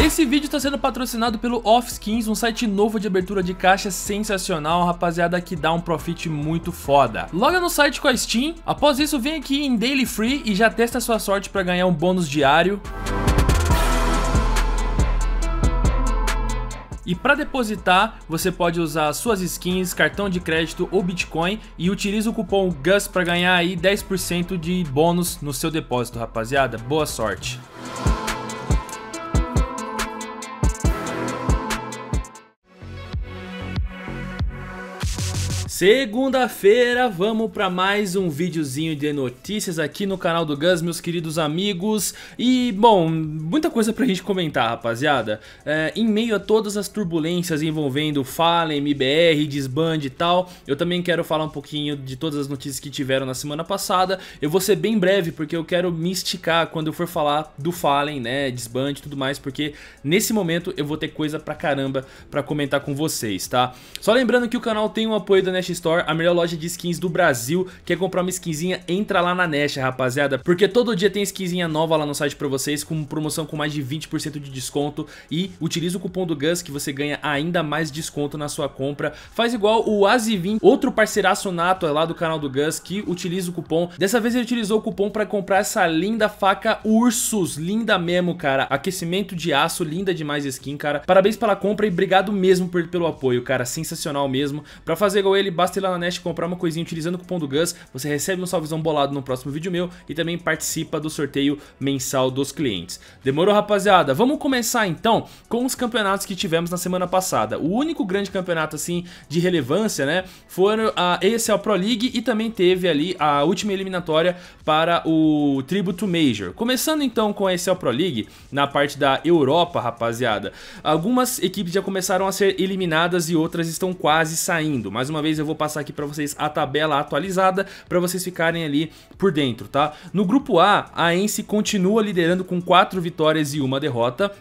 Esse vídeo está sendo patrocinado pelo Offskins, um site novo de abertura de caixa sensacional, rapaziada, que dá um profit muito foda. Loga no site com a Steam, após isso vem aqui em Daily Free e já testa sua sorte para ganhar um bônus diário. E para depositar, você pode usar suas skins, cartão de crédito ou Bitcoin e utiliza o cupom GUS para ganhar aí 10% de bônus no seu depósito, rapaziada. Boa sorte! Segunda-feira, vamos para mais um videozinho de notícias aqui no canal do Gus, meus queridos amigos. E, bom, muita coisa pra gente comentar, rapaziada. É, em meio a todas as turbulências envolvendo Fallen, MBR, Desbande e tal, eu também quero falar um pouquinho de todas as notícias que tiveram na semana passada. Eu vou ser bem breve, porque eu quero me esticar quando eu for falar do Fallen, né, Desbande, e tudo mais, porque nesse momento eu vou ter coisa pra caramba pra comentar com vocês, tá? Só lembrando que o canal tem o um apoio da Nest Store, a melhor loja de skins do Brasil. Quer comprar uma skinzinha? Entra lá na Nest, rapaziada, porque todo dia tem skinzinha nova lá no site pra vocês, com promoção com mais de 20% de desconto e utiliza o cupom do Gus que você ganha ainda mais desconto na sua compra. Faz igual o Azivin, outro parceiraço nato é lá do canal do Gus que utiliza o cupom. Dessa vez ele utilizou o cupom pra comprar essa linda faca Ursus, linda mesmo, cara. Aquecimento de aço, linda demais skin, cara. Parabéns pela compra e obrigado mesmo por, pelo apoio, cara. Sensacional mesmo. Pra fazer igual ele, basta ir lá na Nest comprar uma coisinha utilizando o cupom do Gus, você recebe um salvezão bolado no próximo vídeo meu e também participa do sorteio mensal dos clientes. Demorou, rapaziada? Vamos começar então com os campeonatos que tivemos na semana passada. O único grande campeonato assim de relevância, né, foram a ESL Pro League e também teve ali a última eliminatória para o Tributo Major. Começando então com a ESL Pro League, na parte da Europa, rapaziada, algumas equipes já começaram a ser eliminadas e outras estão quase saindo. Mais uma vez eu vou passar aqui para vocês a tabela atualizada para vocês ficarem ali por dentro, tá? No grupo A, a Ence continua liderando com 4 vitórias e uma derrota.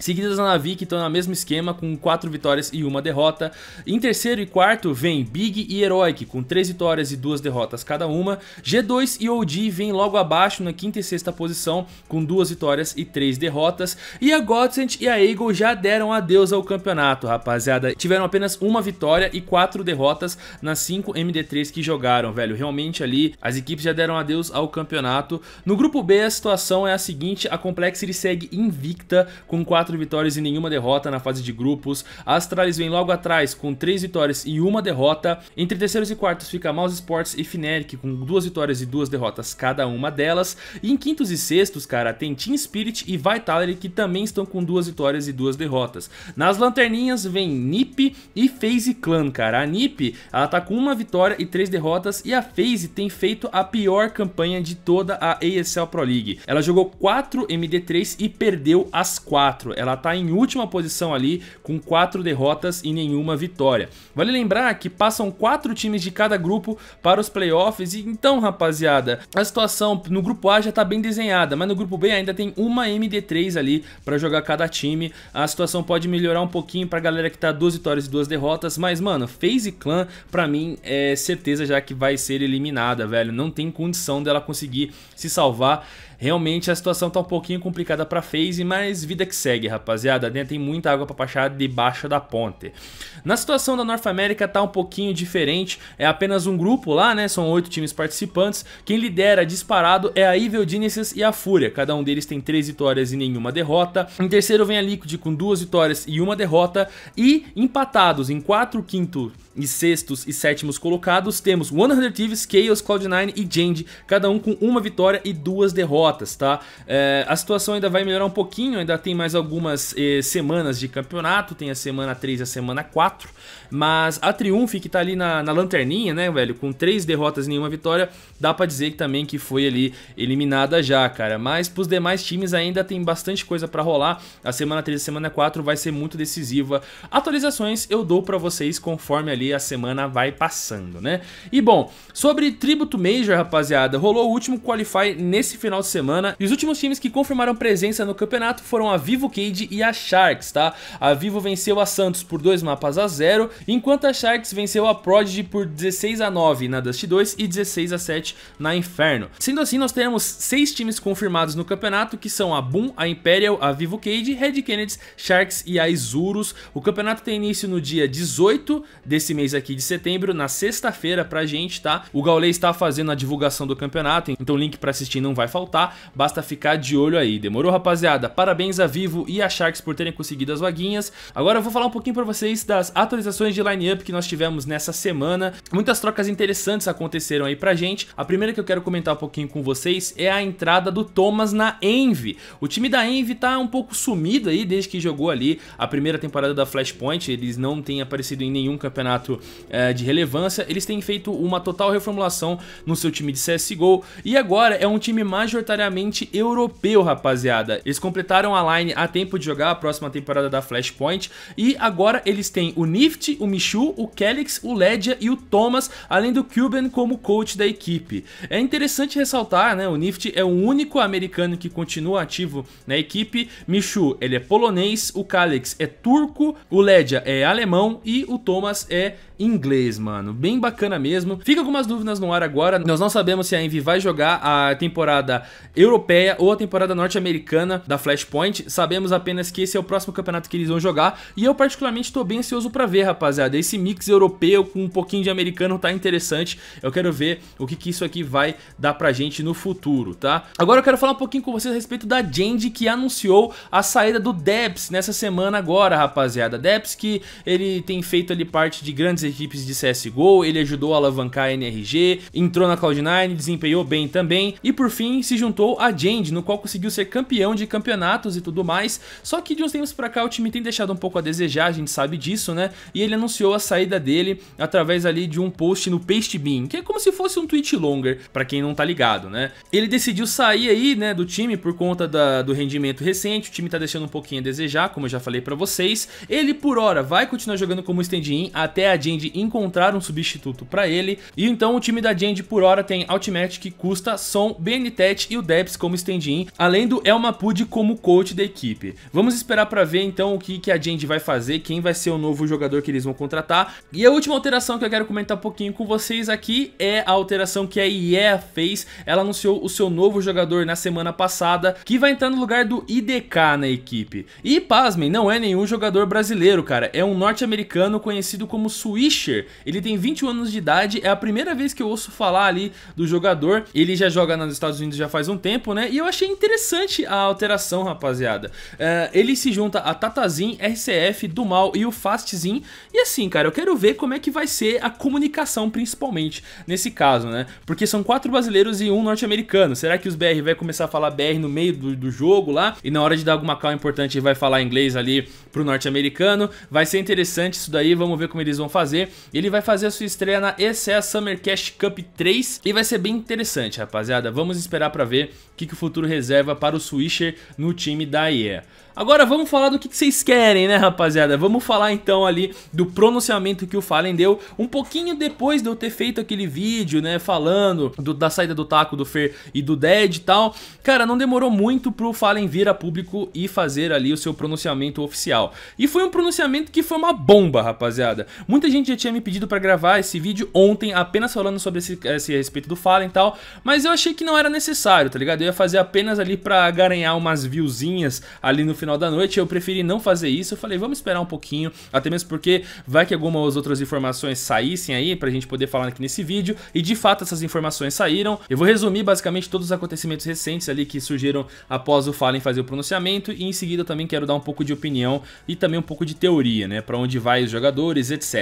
Seguidas da Navi, que estão no mesmo esquema, com 4 vitórias e 1 derrota. Em terceiro e quarto, vem Big e Heroic, com 3 vitórias e 2 derrotas cada uma. G2 e OG vêm logo abaixo, na quinta e sexta posição, com 2 vitórias e 3 derrotas. E a Godsend e a Eagle já deram adeus ao campeonato, rapaziada. Tiveram apenas uma vitória e 4 derrotas nas 5 MD3 que jogaram, velho. Realmente ali, as equipes já deram adeus ao campeonato. No grupo B, a situação é a seguinte, a Complexity segue invicta, com 4 quatro vitórias e nenhuma derrota na fase de grupos. A Astralis vem logo atrás com 3 vitórias e 1 derrota. Entre terceiros e quartos fica Mouse Sports e Fnatic com 2 vitórias e 2 derrotas cada uma delas. E em quintos e sextos, cara, tem Team Spirit e Vitality que também estão com 2 vitórias e 2 derrotas. Nas lanterninhas vem NiP e FaZe Clan, cara. A NiP, ela tá com uma vitória e 3 derrotas e a FaZe tem feito a pior campanha de toda a ESL Pro League. Ela jogou 4 MD3 e perdeu as 4 ela está em última posição ali com quatro derrotas e nenhuma vitória. Vale lembrar que passam quatro times de cada grupo para os playoffs e então, rapaziada, a situação no grupo A já está bem desenhada, mas no grupo B ainda tem uma MD3 ali para jogar cada time. A situação pode melhorar um pouquinho para a galera que está duas vitórias e duas derrotas, mas mano, FaZe Clan para mim é certeza já que vai ser eliminada, velho. Não tem condição dela conseguir se salvar. Realmente a situação tá um pouquinho complicada pra FaZe, mas vida que segue, rapaziada. Né? Tem muita água pra baixar debaixo da ponte. Na situação da Norte América tá um pouquinho diferente, é apenas um grupo lá, né? São oito times participantes. Quem lidera disparado é a Evil Genesis e a Fúria. Cada um deles tem três vitórias e nenhuma derrota. Em terceiro vem a Liquid com duas vitórias e uma derrota. E empatados em quatro quinto e sextos e sétimos colocados, temos 100 Thieves, Chaos, Cloud9 e Jandy, cada um com uma vitória e duas derrotas, tá? É, a situação ainda vai melhorar um pouquinho, ainda tem mais algumas eh, semanas de campeonato, tem a semana 3 e a semana 4, mas a Triumph, que tá ali na, na lanterninha, né, velho, com três derrotas e nenhuma vitória, dá pra dizer que também que foi ali eliminada já, cara, mas pros demais times ainda tem bastante coisa pra rolar, a semana 3 e a semana 4 vai ser muito decisiva. Atualizações eu dou pra vocês conforme ali ali a semana vai passando, né? E bom, sobre Tributo Major, rapaziada, rolou o último qualify nesse final de semana e os últimos times que confirmaram presença no campeonato foram a Vivo Cade e a Sharks, tá? A Vivo venceu a Santos por dois mapas a zero, enquanto a Sharks venceu a Prodigy por 16 a 9 na Dust 2 e 16 a 7 na Inferno. Sendo assim, nós teremos seis times confirmados no campeonato, que são a Boom, a Imperial, a Vivo Cade, Red Kennedy, Sharks e a Isurus. O campeonato tem início no dia 18 desse desse mês aqui de setembro, na sexta-feira pra gente, tá? O Gaulês está fazendo a divulgação do campeonato, então o link pra assistir não vai faltar, basta ficar de olho aí. Demorou, rapaziada? Parabéns a Vivo e a Sharks por terem conseguido as vaguinhas. Agora eu vou falar um pouquinho pra vocês das atualizações de line-up que nós tivemos nessa semana. Muitas trocas interessantes aconteceram aí pra gente. A primeira que eu quero comentar um pouquinho com vocês é a entrada do Thomas na Envy. O time da Envy tá um pouco sumido aí desde que jogou ali a primeira temporada da Flashpoint, eles não têm aparecido em nenhum campeonato campeonato é, de relevância, eles têm feito uma total reformulação no seu time de CSGO e agora é um time majoritariamente europeu, rapaziada. Eles completaram a line a tempo de jogar a próxima temporada da Flashpoint e agora eles têm o Nift, o Michu, o Kelix, o Ledia e o Thomas, além do Cuban como coach da equipe. É interessante ressaltar, né, o Nift é o único americano que continua ativo na equipe, Michu ele é polonês, o Kalix é turco, o Ledia é alemão e o Thomas é inglês, mano. Bem bacana mesmo. Fica algumas dúvidas no ar agora. Nós não sabemos se a Envy vai jogar a temporada europeia ou a temporada norte-americana da Flashpoint. Sabemos apenas que esse é o próximo campeonato que eles vão jogar. E eu, particularmente, tô bem ansioso pra ver, rapaziada. Esse mix europeu com um pouquinho de americano tá interessante. Eu quero ver o que, que isso aqui vai dar pra gente no futuro, tá? Agora eu quero falar um pouquinho com vocês a respeito da Genji, que anunciou a saída do Debs nessa semana agora, rapaziada. Debs que ele tem feito ali parte de grandes equipes de CSGO, ele ajudou a alavancar a NRG, entrou na Cloud9, desempenhou bem também, e por fim se juntou a Jend, no qual conseguiu ser campeão de campeonatos e tudo mais, só que de uns tempos pra cá o time tem deixado um pouco a desejar, a gente sabe disso, né? E ele anunciou a saída dele através ali de um post no Pastebin, que é como se fosse um tweet longer, pra quem não tá ligado, né? Ele decidiu sair aí, né, do time por conta da, do rendimento recente, o time tá deixando um pouquinho a desejar, como eu já falei pra vocês, ele por hora vai continuar jogando como stand-in até a Genji encontrar um substituto para ele. E então o time da Genji por hora tem que Custa, Som, BNTet e o Debs como stand-in, além do Elma Pude como coach da equipe. Vamos esperar para ver então o que, que a Genji vai fazer, quem vai ser o novo jogador que eles vão contratar. E a última alteração que eu quero comentar um pouquinho com vocês aqui é a alteração que a IEA fez. Ela anunciou o seu novo jogador na semana passada, que vai entrar no lugar do IDK na equipe. E pasmem, não é nenhum jogador brasileiro, cara. É um norte-americano conhecido como Swisher. Ele tem 21 anos de idade, é a primeira vez que eu ouço falar ali do jogador. Ele já joga nos Estados Unidos já faz um tempo, né? E eu achei interessante a alteração, rapaziada. Uh, ele se junta a Tatazin, RCF, do Mal e o Fastzin. E assim, cara, eu quero ver como é que vai ser a comunicação, principalmente, nesse caso, né? Porque são quatro brasileiros e um norte-americano. Será que os BR vai começar a falar BR no meio do, do jogo lá? E na hora de dar alguma call importante, vai falar inglês ali pro norte-americano? Vai ser interessante isso daí, vamos ver como eles vão fazer. Ele vai fazer a sua estreia na ECA Summer Cash Cup 3 e vai ser bem interessante, rapaziada. Vamos esperar para ver o que, que o futuro reserva para o Swisher no time da EA. Agora vamos falar do que, que vocês querem, né rapaziada? Vamos falar então ali do pronunciamento que o Fallen deu um pouquinho depois de eu ter feito aquele vídeo, né, falando do, da saída do Taco, do Fer e do Dead e tal. Cara, não demorou muito pro Fallen vir a público e fazer ali o seu pronunciamento oficial. E foi um pronunciamento que foi uma bomba, rapaziada. Muita gente já tinha me pedido para gravar esse vídeo ontem, apenas falando sobre esse, esse respeito do Fallen e tal, mas eu achei que não era necessário, tá ligado? Eu ia fazer apenas ali pra garanhar umas viewzinhas ali no final da noite, eu preferi não fazer isso, eu falei, vamos esperar um pouquinho, até mesmo porque vai que algumas outras informações saíssem aí pra gente poder falar aqui nesse vídeo, e de fato essas informações saíram. Eu vou resumir basicamente todos os acontecimentos recentes ali que surgiram após o Fallen fazer o pronunciamento, e em seguida eu também quero dar um pouco de opinião e também um pouco de teoria, né, pra onde vai os jogadores, etc.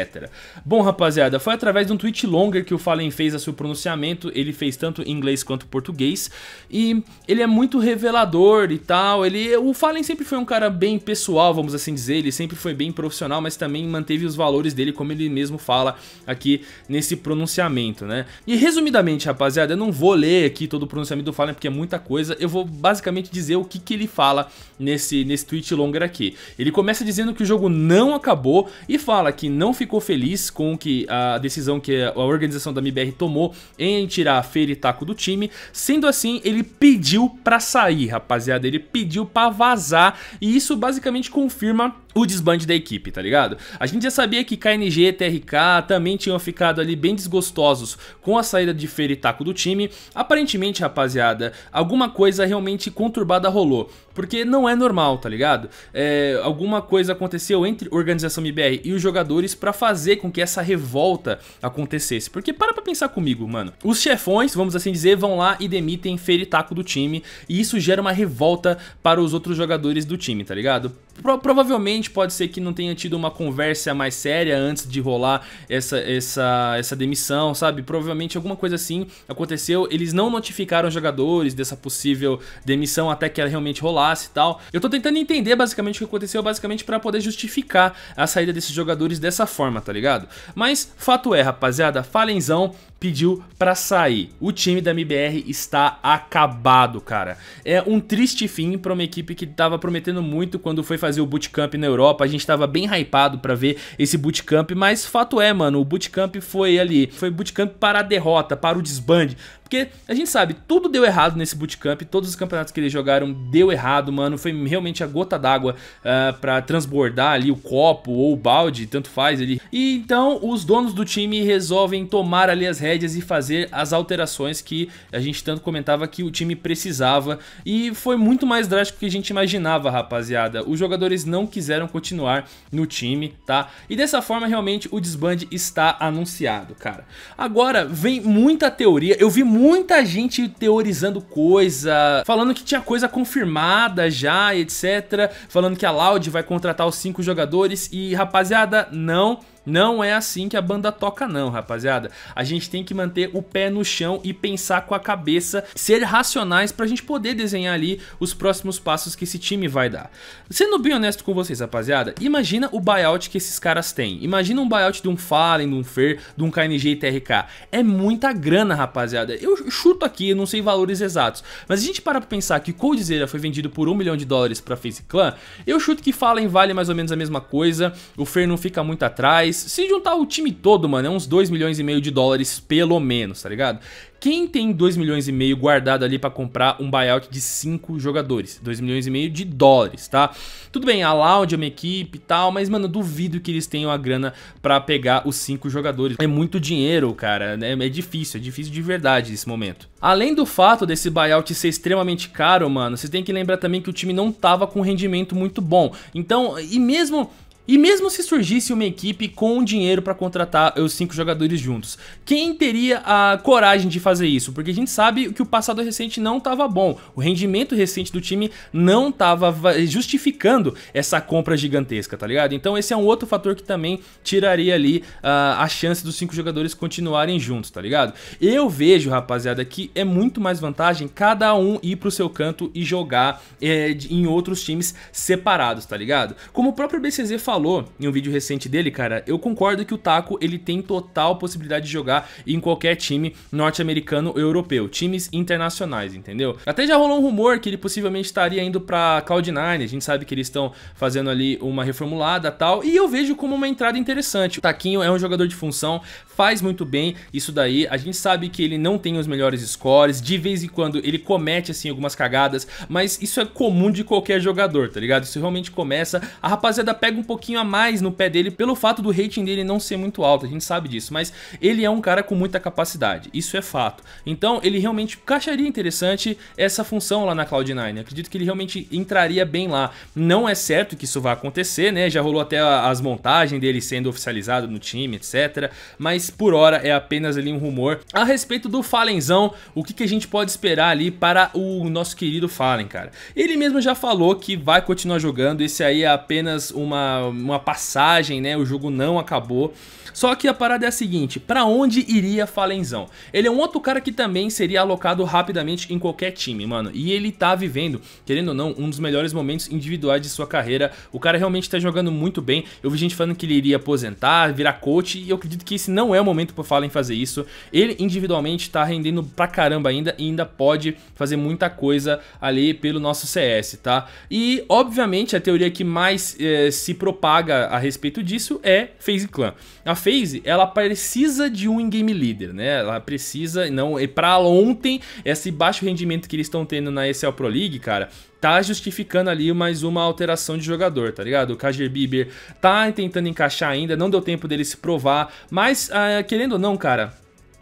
Bom, rapaziada, foi através de um tweet longer que o Fallen fez a seu pronunciamento, ele fez tanto em inglês quanto em português, e ele é muito revelador e tal, ele, o Fallen sempre foi um cara bem pessoal, vamos assim dizer, ele sempre foi bem profissional, mas também manteve os valores dele, como ele mesmo fala aqui nesse pronunciamento, né? E resumidamente, rapaziada, eu não vou ler aqui todo o pronunciamento do Fallen, porque é muita coisa, eu vou basicamente dizer o que, que ele fala nesse, nesse tweet longer aqui. Ele começa dizendo que o jogo não acabou e fala que não ficou ficou feliz com que a decisão que a organização da MBR tomou em tirar a Feira e Taco do time. Sendo assim, ele pediu para sair, rapaziada. Ele pediu para vazar e isso basicamente confirma o desbande da equipe, tá ligado? A gente já sabia que KNG e TRK também tinham ficado ali bem desgostosos com a saída de Feira e Taco do time. Aparentemente, rapaziada, alguma coisa realmente conturbada rolou, porque não é normal, tá ligado? É, alguma coisa aconteceu entre organização MBR e os jogadores para fazer com que essa revolta acontecesse. Porque para pra pensar comigo, mano. Os chefões, vamos assim dizer, vão lá e demitem Feira e Taco do time, e isso gera uma revolta para os outros jogadores do time, tá ligado? Pro, provavelmente pode ser que não tenha tido uma conversa mais séria antes de rolar essa, essa, essa demissão, sabe? Provavelmente alguma coisa assim aconteceu. Eles não notificaram os jogadores dessa possível demissão até que ela realmente rolasse e tal. Eu tô tentando entender basicamente o que aconteceu, basicamente para poder justificar a saída desses jogadores dessa forma, tá ligado? Mas fato é, rapaziada, Falenzão pediu para sair. O time da MBR está acabado, cara. É um triste fim para uma equipe que estava prometendo muito quando foi fazer o bootcamp na Europa. A gente estava bem hypado para ver esse bootcamp, mas fato é, mano, o bootcamp foi ali, foi bootcamp para a derrota, para o desbande, porque a gente sabe, tudo deu errado nesse bootcamp, todos os campeonatos que eles jogaram deu errado, mano. Foi realmente a gota d'água uh, ah, para transbordar ali o copo ou o balde, tanto faz ali. E então os donos do time resolvem tomar ali as rédeas e fazer as alterações que a gente tanto comentava que o time precisava. E foi muito mais drástico que a gente imaginava, rapaziada. Os jogadores não quiseram continuar no time, tá? E dessa forma, realmente, o desbande está anunciado, cara. Agora, vem muita teoria. Eu vi muita gente teorizando coisa, falando que tinha coisa confirmada já, etc. Falando que a Loud vai contratar os cinco jogadores e, rapaziada, não não é assim que a banda toca não, rapaziada. A gente tem que manter o pé no chão e pensar com a cabeça, ser racionais pra gente poder desenhar ali os próximos passos que esse time vai dar. Sendo bem honesto com vocês, rapaziada, imagina o buyout que esses caras têm. Imagina um buyout de um Fallen, de um Fer, de um KNG e TRK. É muita grana, rapaziada. Eu chuto aqui, não sei valores exatos, mas a gente para pra pensar que Coldzera foi vendido por um milhão de dólares pra FaZe Clan, eu chuto que Fallen vale mais ou menos a mesma coisa, o Fer não fica muito atrás, se juntar o time todo, mano, é uns 2 milhões e meio de dólares pelo menos, tá ligado? Quem tem 2 milhões e meio guardado ali para comprar um buyout de 5 jogadores? 2 milhões e meio de dólares, tá? Tudo bem, a Loud é uma equipe e tal, mas, mano, duvido que eles tenham a grana para pegar os 5 jogadores. É muito dinheiro, cara, né? é difícil, é difícil de verdade nesse momento. Além do fato desse buyout ser extremamente caro, mano, você tem que lembrar também que o time não tava com rendimento muito bom. Então, e mesmo e mesmo se surgisse uma equipe com dinheiro para contratar os cinco jogadores juntos, quem teria a coragem de fazer isso? Porque a gente sabe que o passado recente não estava bom, o rendimento recente do time não estava justificando essa compra gigantesca, tá ligado? Então esse é um outro fator que também tiraria ali uh, a chance dos cinco jogadores continuarem juntos, tá ligado? Eu vejo, rapaziada, que é muito mais vantagem cada um ir pro seu canto e jogar é, em outros times separados, tá ligado? Como o próprio BCZ falou, falou em um vídeo recente dele, cara, eu concordo que o Taco ele tem total possibilidade de jogar em qualquer time norte-americano ou europeu, times internacionais, entendeu? Até já rolou um rumor que ele possivelmente estaria indo pra Cloud9, a gente sabe que eles estão fazendo ali uma reformulada tal, e eu vejo como uma entrada interessante. O Taquinho é um jogador de função, faz muito bem isso daí, a gente sabe que ele não tem os melhores scores, de vez em quando ele comete assim algumas cagadas, mas isso é comum de qualquer jogador, tá ligado? Isso realmente começa, a rapaziada pega um pouquinho pouquinho a mais no pé dele pelo fato do rating dele não ser muito alto, a gente sabe disso, mas ele é um cara com muita capacidade, isso é fato. Então ele realmente caixaria interessante essa função lá na Cloud9, acredito que ele realmente entraria bem lá. Não é certo que isso vá acontecer, né? Já rolou até as montagens dele sendo oficializado no time, etc. Mas por hora é apenas ali um rumor. A respeito do Fallenzão, o que, que a gente pode esperar ali para o nosso querido Fallen, cara? Ele mesmo já falou que vai continuar jogando, esse aí é apenas uma, uma passagem, né? O jogo não acabou. Só que a parada é a seguinte, pra onde iria Falenzão? Ele é um outro cara que também seria alocado rapidamente em qualquer time, mano. E ele tá vivendo, querendo ou não, um dos melhores momentos individuais de sua carreira. O cara realmente tá jogando muito bem. Eu vi gente falando que ele iria aposentar, virar coach, e eu acredito que esse não é o momento pro Fallen fazer isso. Ele individualmente tá rendendo pra caramba ainda e ainda pode fazer muita coisa ali pelo nosso CS, tá? E, obviamente, a teoria que mais eh, se propaga a respeito disso é FaZe Clan. A Phase, ela precisa de um in-game leader, né? Ela precisa, não, e para ontem esse baixo rendimento que eles estão tendo na ESL Pro League, cara, tá justificando ali mais uma alteração de jogador, tá ligado? O Kajer Bieber tá tentando encaixar ainda, não deu tempo dele se provar, mas ah, querendo ou não, cara,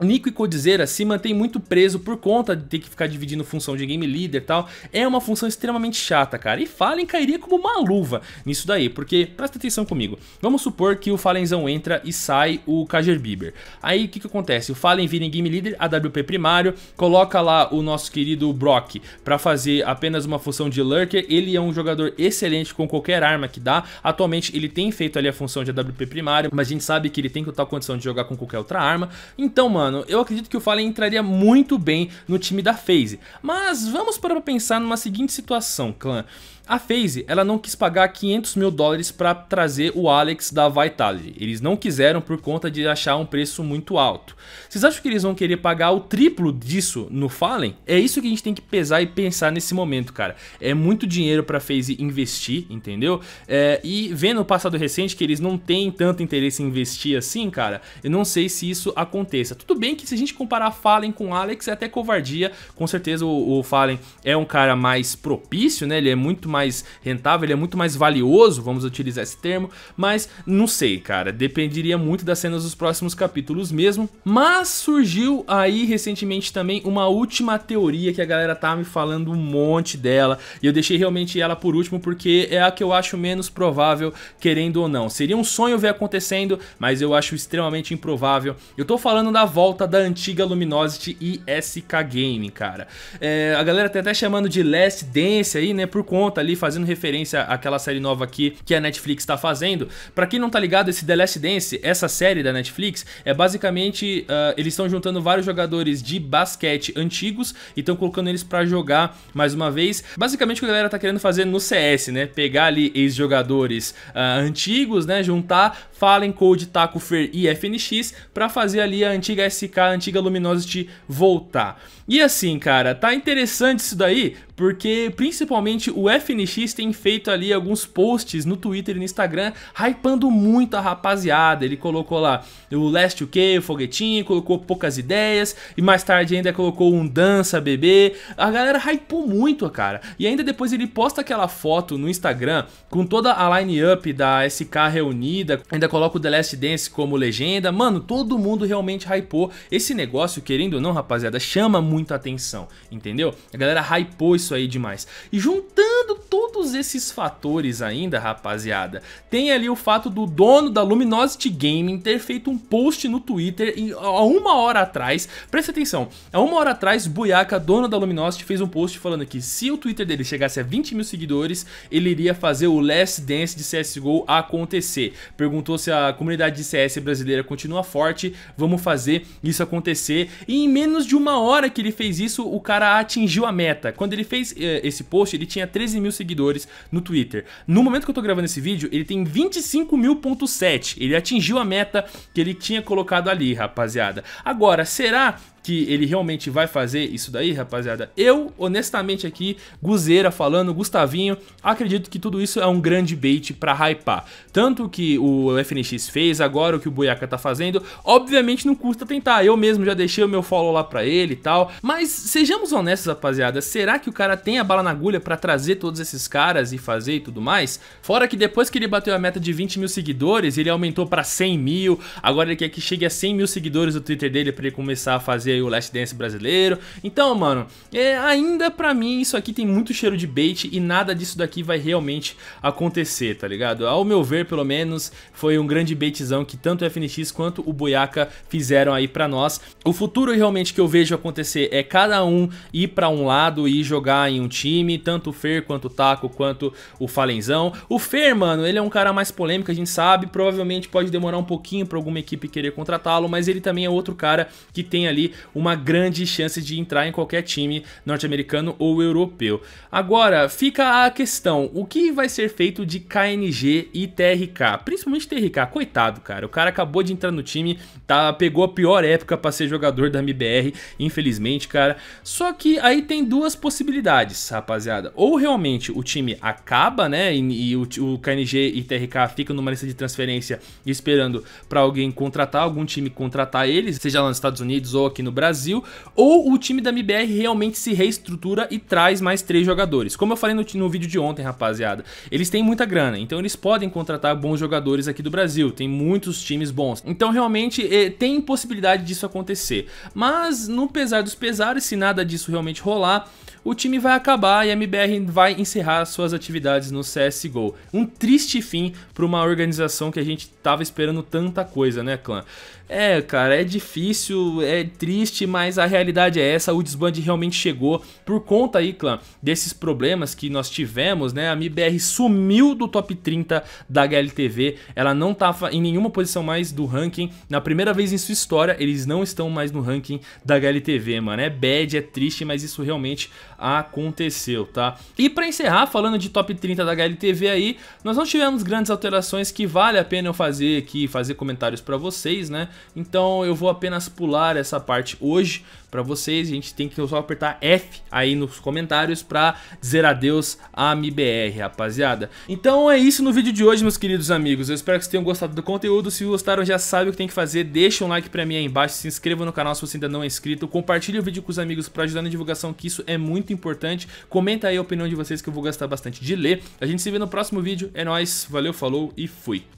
Nico e Codizera se mantém muito preso por conta de ter que ficar dividindo função de game leader e tal. É uma função extremamente chata, cara. E Fallen cairia como uma luva nisso daí, porque, presta atenção comigo, vamos supor que o Fallenzão entra e sai o Kajer Bieber. Aí o que, que acontece? O Fallen vira em game leader, AWP primário, coloca lá o nosso querido Brock pra fazer apenas uma função de lurker. Ele é um jogador excelente com qualquer arma que dá. Atualmente ele tem feito ali a função de AWP primário, mas a gente sabe que ele tem que estar condição de jogar com qualquer outra arma. Então, mano, mano, eu acredito que o Fallen entraria muito bem no time da FaZe. Mas vamos para pensar numa seguinte situação, clã. A FaZe, ela não quis pagar 500 mil dólares para trazer o Alex da Vitality. Eles não quiseram por conta de achar um preço muito alto. Vocês acham que eles vão querer pagar o triplo disso no Fallen? É isso que a gente tem que pesar e pensar nesse momento, cara. É muito dinheiro pra FaZe investir, entendeu? É, e vendo o passado recente que eles não têm tanto interesse em investir assim, cara, eu não sei se isso aconteça. Tudo bem que se a gente comparar Fallen com Alex é até covardia. Com certeza o, o Fallen é um cara mais propício, né? Ele é muito mais mais rentável, ele é muito mais valioso, vamos utilizar esse termo, mas não sei, cara, dependeria muito das cenas dos próximos capítulos mesmo. Mas surgiu aí recentemente também uma última teoria que a galera tá me falando um monte dela, e eu deixei realmente ela por último porque é a que eu acho menos provável, querendo ou não. Seria um sonho ver acontecendo, mas eu acho extremamente improvável. Eu tô falando da volta da antiga Luminosity e SK Game, cara. É, a galera tá até chamando de Last Dance aí, né, por conta ali fazendo referência àquela série nova aqui que a Netflix está fazendo. Para quem não tá ligado, esse The Last Dance, essa série da Netflix, é basicamente uh, eles estão juntando vários jogadores de basquete antigos e estão colocando eles para jogar mais uma vez. Basicamente o que a galera tá querendo fazer no CS, né? Pegar ali ex-jogadores uh, antigos, né? Juntar Fallen, Cold, Taco, Fer e FNX para fazer ali a antiga SK, a antiga Luminosity voltar. E assim, cara, tá interessante isso daí, porque principalmente o FNX tem feito ali alguns posts no Twitter e no Instagram hypando muito a rapaziada. Ele colocou lá o Last UK, o Foguetinho, colocou poucas ideias e mais tarde ainda colocou um Dança Bebê. A galera hypou muito, cara. E ainda depois ele posta aquela foto no Instagram com toda a line-up da SK reunida, ainda coloca o The Last Dance como legenda. Mano, todo mundo realmente hypou. Esse negócio, querendo ou não, rapaziada, chama muito atenção, entendeu? A galera hypou isso isso aí demais. E juntando todos esses fatores ainda, rapaziada, tem ali o fato do dono da Luminosity Gaming ter feito um post no Twitter em, há uma hora atrás. Presta atenção, há uma hora atrás, buiaca dono da Luminosity, fez um post falando que se o Twitter dele chegasse a 20 mil seguidores, ele iria fazer o Last Dance de CSGO acontecer. Perguntou se a comunidade de CS brasileira continua forte, vamos fazer isso acontecer. E em menos de uma hora que ele fez isso, o cara atingiu a meta. Quando ele fez fez eh, esse post, ele tinha 13 mil seguidores no Twitter. No momento que eu tô gravando esse vídeo, ele tem 25 mil.7. Ele atingiu a meta que ele tinha colocado ali, rapaziada. Agora, será que ele realmente vai fazer isso daí, rapaziada? Eu, honestamente aqui, Guzeira falando, Gustavinho, acredito que tudo isso é um grande bait pra hypar. Tanto o que o FNX fez agora, o que o Boiaca tá fazendo, obviamente não custa tentar. Eu mesmo já deixei o meu follow lá pra ele e tal. Mas sejamos honestos, rapaziada, será que o cara tem a bala na agulha pra trazer todos esses caras e fazer e tudo mais? Fora que depois que ele bateu a meta de 20 mil seguidores, ele aumentou pra 100 mil, agora ele quer que chegue a 100 mil seguidores no Twitter dele pra ele começar a fazer aí o Last Dance brasileiro. Então, mano, é, ainda pra mim isso aqui tem muito cheiro de bait e nada disso daqui vai realmente acontecer, tá ligado? Ao meu ver, pelo menos, foi um grande baitzão que tanto o FNX quanto o Boiaca fizeram aí pra nós. O futuro realmente que eu vejo acontecer é cada um ir pra um lado e jogar em um time, tanto o Fer quanto o Taco, quanto o Falenzão. O Fer, mano, ele é um cara mais polêmico, a gente sabe, provavelmente pode demorar um pouquinho pra alguma equipe querer contratá-lo, mas ele também é outro cara que tem ali uma grande chance de entrar em qualquer time norte-americano ou europeu. Agora, fica a questão, o que vai ser feito de KNG e TRK? Principalmente TRK, coitado, cara. O cara acabou de entrar no time, tá, pegou a pior época para ser jogador da MBR, infelizmente, cara. Só que aí tem duas possibilidades, rapaziada. Ou realmente o time acaba, né, e, e o, o KNG e TRK ficam numa lista de transferência esperando para alguém contratar, algum time contratar eles, seja lá nos Estados Unidos ou aqui no Brasil, ou o time da MBR realmente se reestrutura e traz mais três jogadores. Como eu falei no, no vídeo de ontem, rapaziada, eles têm muita grana, então eles podem contratar bons jogadores aqui do Brasil, tem muitos times bons. Então realmente eh, tem possibilidade disso acontecer. Mas no pesar dos pesares, se nada disso realmente rolar, o time vai acabar e a MBR vai encerrar suas atividades no CSGO. Um triste fim para uma organização que a gente tava esperando tanta coisa, né, clã? É, cara, é difícil, é triste, mas a realidade é essa, o desbande realmente chegou por conta aí, clã, desses problemas que nós tivemos, né? A MIBR sumiu do top 30 da HLTV, ela não tava em nenhuma posição mais do ranking. Na primeira vez em sua história, eles não estão mais no ranking da HLTV, mano. É bad, é triste, mas isso realmente aconteceu, tá? E para encerrar, falando de top 30 da HLTV aí, nós não tivemos grandes alterações que vale a pena eu fazer aqui, fazer comentários para vocês, né? Então eu vou apenas pular essa parte hoje, para vocês. A gente tem que só apertar F aí nos comentários para dizer adeus à MIBR, rapaziada. Então é isso no vídeo de hoje, meus queridos amigos. Eu espero que vocês tenham gostado do conteúdo. Se gostaram, já sabe o que tem que fazer. Deixa um like para mim aí embaixo, se inscreva no canal se você ainda não é inscrito, compartilhe o vídeo com os amigos para ajudar na divulgação, que isso é muito importante. Comenta aí a opinião de vocês que eu vou gastar bastante de ler. A gente se vê no próximo vídeo. É nóis, valeu, falou e fui.